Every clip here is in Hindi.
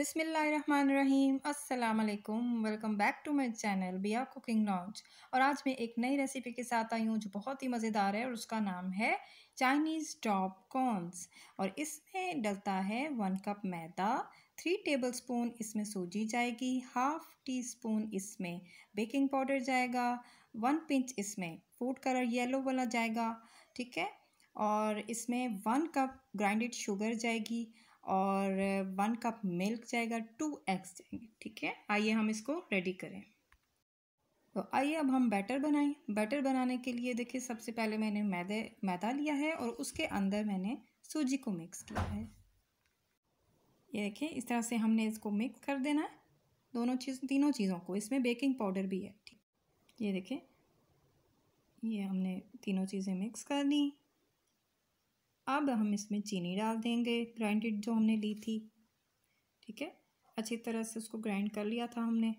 बिसमीम अल्लाम welcome back to my channel बिया कुकिंग लॉन्च और आज मैं एक नई रेसिपी के साथ आई हूँ जो बहुत ही मज़ेदार है और उसका नाम है चाइनीज़ टॉप कॉर्नस और इसमें डलता है वन कप मैदा थ्री टेबल स्पून इसमें सूजी जाएगी हाफ टी स्पून इसमें बेकिंग पाउडर जाएगा वन पिंच इसमें फूड कलर येलो वाला जाएगा ठीक है और इसमें वन कप ग्राइंडेड शुगर जाएगी और वन कप मिल्क जाएगा टू एग्स जाएंगे ठीक है आइए हम इसको रेडी करें तो आइए अब हम बैटर बनाएं बैटर बनाने के लिए देखिए सबसे पहले मैंने मैदे मैदा लिया है और उसके अंदर मैंने सूजी को मिक्स किया है ये देखिए इस तरह से हमने इसको मिक्स कर देना है दोनों चीज़ तीनों चीज़ों को इसमें बेकिंग पाउडर भी है ठीक ये देखिए ये हमने तीनों चीज़ें मिक्स कर ली अब हम इसमें चीनी डाल देंगे ग्राइंडेड जो हमने ली थी ठीक है अच्छी तरह से उसको ग्राइंड कर लिया था हमने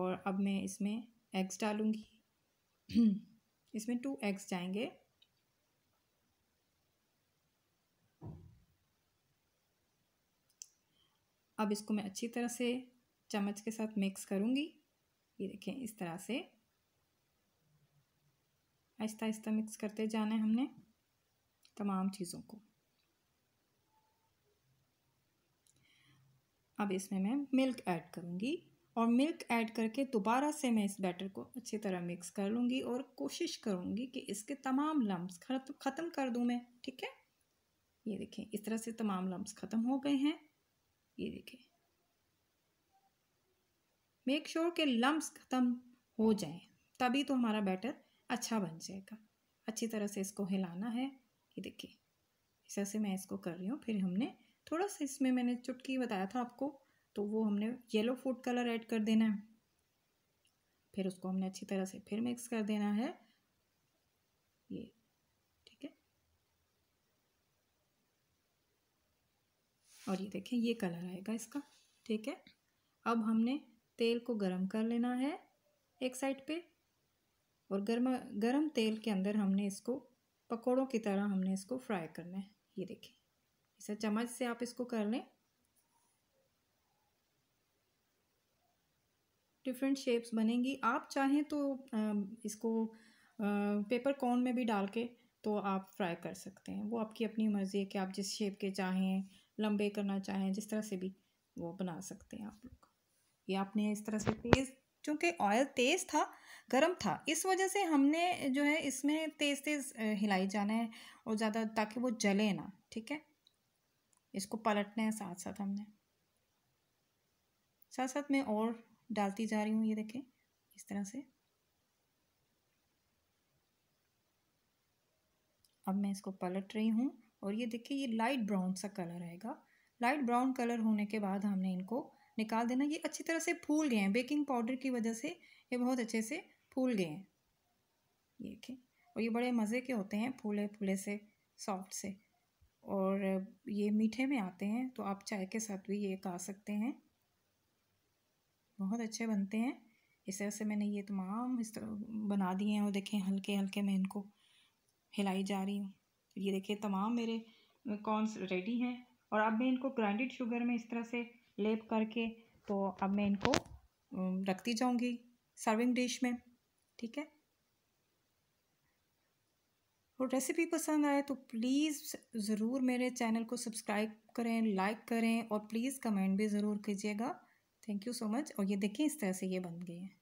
और अब मैं इसमें एग्स डालूँगी इसमें टू एग्स जाएंगे अब इसको मैं अच्छी तरह से चम्मच के साथ मिक्स करूँगी ये देखें इस तरह से आहिस्ता आहिस्ता मिक्स करते जाना है हमने तमाम चीज़ों को अब इसमें मैं मिल्क ऐड करूँगी और मिल्क ऐड करके दोबारा से मैं इस बैटर को अच्छी तरह मिक्स कर लूँगी और कोशिश करूँगी कि इसके तमाम लम्ब्स ख़त्म कर दूँ मैं ठीक है ये देखें इस तरह से तमाम लम्ब्स ख़त्म हो गए हैं ये देखें मेक श्योर sure के लम्ब्स ख़त्म हो जाएं तभी तो हमारा बैटर अच्छा बन जाएगा अच्छी तरह से इसको हिलाना है ये देखिए इस तरह से मैं इसको कर रही हूँ फिर हमने थोड़ा सा इसमें मैंने चुटकी बताया था आपको तो वो हमने येलो फूड कलर ऐड कर देना है फिर उसको हमने अच्छी तरह से फिर मिक्स कर देना है ये ठीक है और ये देखें ये कलर आएगा इसका ठीक है अब हमने तेल को गरम कर लेना है एक साइड पे और गर्म गरम तेल के अंदर हमने इसको पकौड़ों की तरह हमने इसको फ्राई करना है ये देखिए इसे चम्मच से आप इसको कर लें डिफरेंट शेप्स बनेंगी आप चाहें तो इसको पेपर कॉर्न में भी डाल के तो आप फ्राई कर सकते हैं वो आपकी अपनी मर्ज़ी है कि आप जिस शेप के चाहें लंबे करना चाहें जिस तरह से भी वो बना सकते हैं आप लोग ये आपने इस तरह से तेज़ क्योंकि ऑयल तेज़ था गर्म था इस वजह से हमने जो है इसमें तेज़ तेज़ हिलाई जाना है और ज़्यादा ताकि वो जले ना ठीक है इसको पलटना है साथ साथ हमने साथ साथ मैं और डालती जा रही हूँ ये देखें इस तरह से अब मैं इसको पलट रही हूँ और ये देखिए ये लाइट ब्राउन सा कलर आएगा लाइट ब्राउन कलर होने के बाद हमने इनको निकाल देना ये अच्छी तरह से फूल गए हैं बेकिंग पाउडर की वजह से ये बहुत अच्छे से फूल गए हैं ये देखें और ये बड़े मज़े के होते हैं फूले फूले से सॉफ्ट से और ये मीठे में आते हैं तो आप चाय के साथ भी ये खा सकते हैं बहुत अच्छे बनते हैं इस तरह से मैंने ये तमाम इस तरह बना दिए हैं और देखें हल्के हल्के मैं इनको हिलाई जा रही हूँ ये देखें तमाम मेरे कॉर्नस रेडी हैं और अब मैं इनको ग्राइंडेड शुगर में इस तरह से लेप करके तो अब मैं इनको रखती जाऊंगी सर्विंग डिश में ठीक है और रेसिपी पसंद आए तो प्लीज़ ज़रूर मेरे चैनल को सब्सक्राइब करें लाइक करें और प्लीज़ कमेंट भी ज़रूर कीजिएगा थैंक यू सो मच और ये देखिए इस तरह से ये बन गई है